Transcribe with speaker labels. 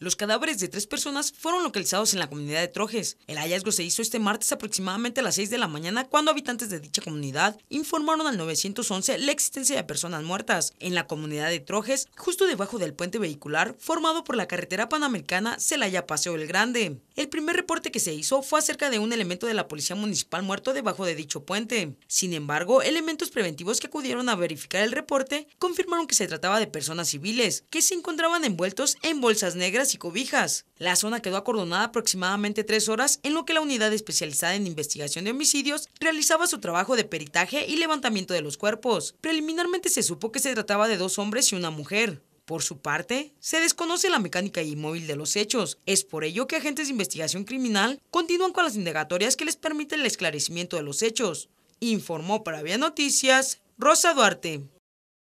Speaker 1: Los cadáveres de tres personas fueron localizados en la comunidad de Trojes. El hallazgo se hizo este martes aproximadamente a las 6 de la mañana cuando habitantes de dicha comunidad informaron al 911 la existencia de personas muertas en la comunidad de Trojes, justo debajo del puente vehicular formado por la carretera panamericana Celaya Paseo el Grande. El primer reporte que se hizo fue acerca de un elemento de la policía municipal muerto debajo de dicho puente. Sin embargo, elementos preventivos que acudieron a verificar el reporte confirmaron que se trataba de personas civiles que se encontraban envueltos en bolsas negras y cobijas. La zona quedó acordonada aproximadamente tres horas en lo que la unidad especializada en investigación de homicidios realizaba su trabajo de peritaje y levantamiento de los cuerpos. Preliminarmente se supo que se trataba de dos hombres y una mujer. Por su parte, se desconoce la mecánica inmóvil de los hechos. Es por ello que agentes de investigación criminal continúan con las indagatorias que les permiten el esclarecimiento de los hechos. Informó para Vía Noticias Rosa Duarte.